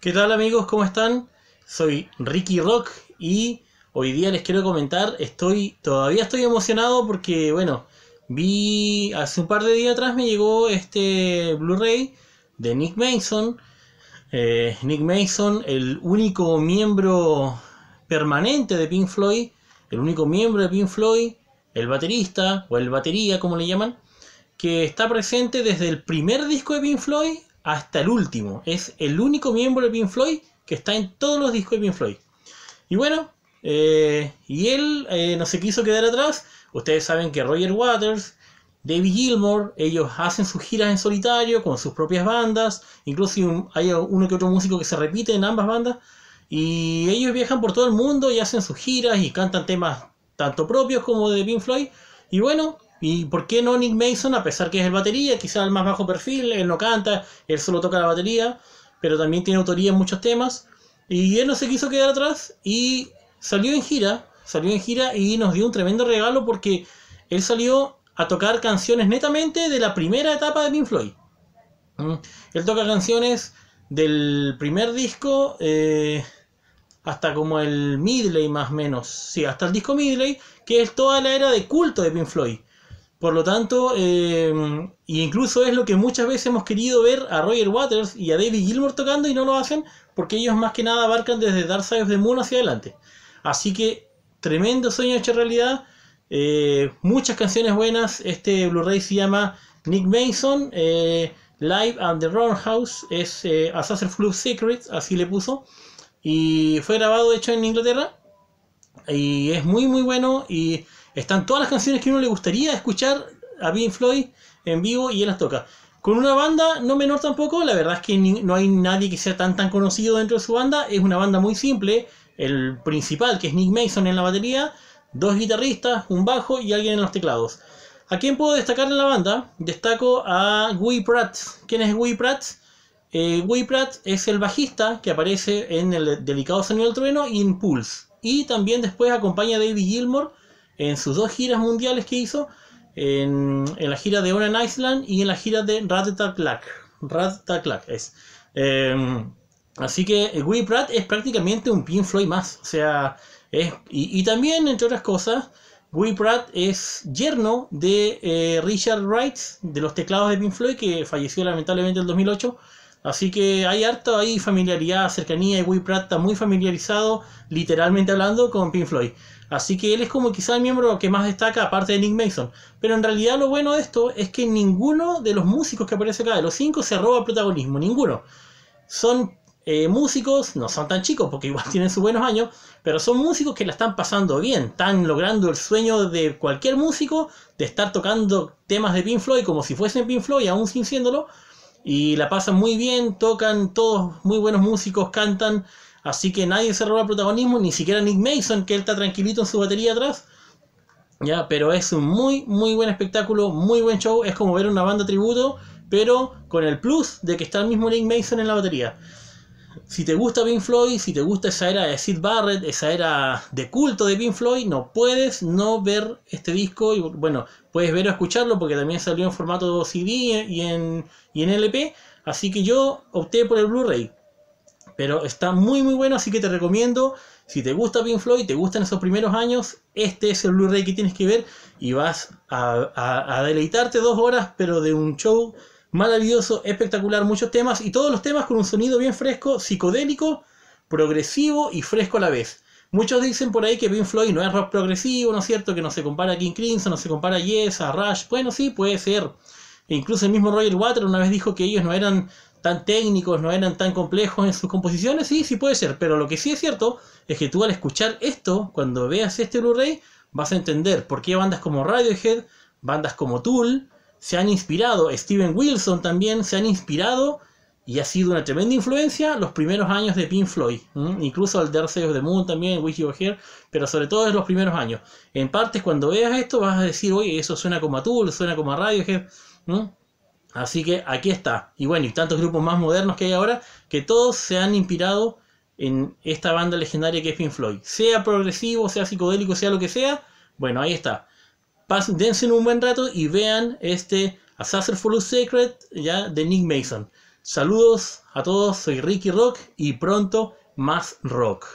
¿Qué tal amigos? ¿Cómo están? Soy Ricky Rock y hoy día les quiero comentar, estoy todavía estoy emocionado porque bueno, vi hace un par de días atrás me llegó este Blu-ray de Nick Mason. Eh, Nick Mason, el único miembro permanente de Pink Floyd, el único miembro de Pink Floyd, el baterista o el batería como le llaman, que está presente desde el primer disco de Pink Floyd hasta el último. Es el único miembro de Pink Floyd que está en todos los discos de Pink Floyd. Y bueno, eh, y él eh, no se quiso quedar atrás. Ustedes saben que Roger Waters, David Gilmour, ellos hacen sus giras en solitario con sus propias bandas. Incluso hay uno que otro músico que se repite en ambas bandas. Y ellos viajan por todo el mundo y hacen sus giras y cantan temas tanto propios como de Pink Floyd. Y bueno, ¿Y por qué no Nick Mason, a pesar que es el batería, quizás el más bajo perfil, él no canta, él solo toca la batería, pero también tiene autoría en muchos temas? Y él no se quiso quedar atrás y salió en gira, salió en gira y nos dio un tremendo regalo porque él salió a tocar canciones netamente de la primera etapa de Pink Floyd. ¿Mm? Él toca canciones del primer disco eh, hasta como el Midley más o menos, sí, hasta el disco Midley, que es toda la era de culto de Pink Floyd. Por lo tanto, eh, incluso es lo que muchas veces hemos querido ver a Roger Waters y a David Gilmour tocando y no lo hacen porque ellos más que nada abarcan desde Dark Side of the Moon hacia adelante. Así que tremendo sueño hecho realidad, eh, muchas canciones buenas. Este Blu-ray se llama Nick Mason, eh, Live and the Roundhouse, es Assassin's secret Secrets, así le puso. Y fue grabado, de hecho, en Inglaterra. Y es muy, muy bueno. Y están todas las canciones que uno le gustaría escuchar a Pink Floyd en vivo y él las toca. Con una banda no menor tampoco, la verdad es que no hay nadie que sea tan tan conocido dentro de su banda, es una banda muy simple, el principal que es Nick Mason en la batería, dos guitarristas, un bajo y alguien en los teclados. ¿A quién puedo destacar en la banda? Destaco a Guy Pratt. ¿Quién es Guy Pratt? Eh, Guy Pratt es el bajista que aparece en el Delicado Sonido del Trueno y en Pulse. Y también después acompaña a David Gilmour en sus dos giras mundiales que hizo, en, la gira de Oran Island y en la gira de Rat Ratataklak es. Em, así que eh, Willy Pratt es prácticamente un Pink Floyd más. O sea, y, también, entre otras cosas, Willy Pratt es yerno de eh, Richard Wright, de los teclados de Pink Floyd, que falleció lamentablemente en el 2008. Así que hay harta ahí familiaridad, cercanía, y Will Pratt está muy familiarizado, literalmente hablando, con Pink Floyd. Así que él es como quizá el miembro que más destaca aparte de Nick Mason. Pero en realidad lo bueno de esto es que ninguno de los músicos que aparece acá, de los cinco, se roba protagonismo, ninguno. Son eh, músicos, no son tan chicos porque igual tienen sus buenos años, pero son músicos que la están pasando bien, están logrando el sueño de cualquier músico de estar tocando temas de Pink Floyd como si fuesen Pink Floyd, aún sin siéndolo, y la pasan muy bien, tocan todos muy buenos músicos, cantan, Así que nadie se roba el protagonismo, ni siquiera Nick Mason, que él está tranquilito en su batería atrás. Ya, pero es un muy, muy buen espectáculo, muy buen show. Es como ver una banda tributo, pero con el plus de que está el mismo Nick Mason en la batería. Si te gusta Pink Floyd, si te gusta esa era de Sid Barrett, esa era de culto de Pink Floyd, no puedes no ver este disco. Y bueno, puedes ver o escucharlo porque también salió en formato CD y y en LP. Así que yo opté por el Blu-ray. Pero está muy muy bueno, así que te recomiendo, si te gusta Pink Floyd, te gustan esos primeros años, este es el Blu-ray que tienes que ver y vas a, deleitarte dos horas, pero de un show maravilloso, espectacular, muchos temas y todos los temas con un sonido bien fresco, psicodélico, progresivo y fresco a la vez. Muchos dicen por ahí que Pink Floyd no es rock progresivo, ¿no es cierto? Que no se compara a King Crimson, no se compara a Yes, a Rush. Bueno, sí, puede ser. E incluso el mismo Roger Water una vez dijo que ellos no eran tan técnicos, no eran tan complejos en sus composiciones, sí, sí puede ser, pero lo que sí es cierto es que tú al escuchar esto, cuando veas este Blu-ray, vas a entender por qué bandas como Radiohead, bandas como Tool, se han inspirado, Steven Wilson también se han inspirado y ha sido una tremenda influencia los primeros años de Pink Floyd, incluso al Darse of the Moon también, Wish You Here, pero sobre todo en los primeros años. En parte cuando veas esto vas a decir, oye, eso suena como a Tool, suena como a Radiohead, Así que aquí está. Y bueno, y tantos grupos más modernos que hay ahora, que todos se han inspirado en esta banda legendaria que es Pink Floyd. Sea progresivo, sea psicodélico, sea lo que sea, bueno, ahí está. Pasen, dense un buen rato y vean este for of Secret ya de Nick Mason. Saludos a todos, soy Ricky Rock y pronto más rock.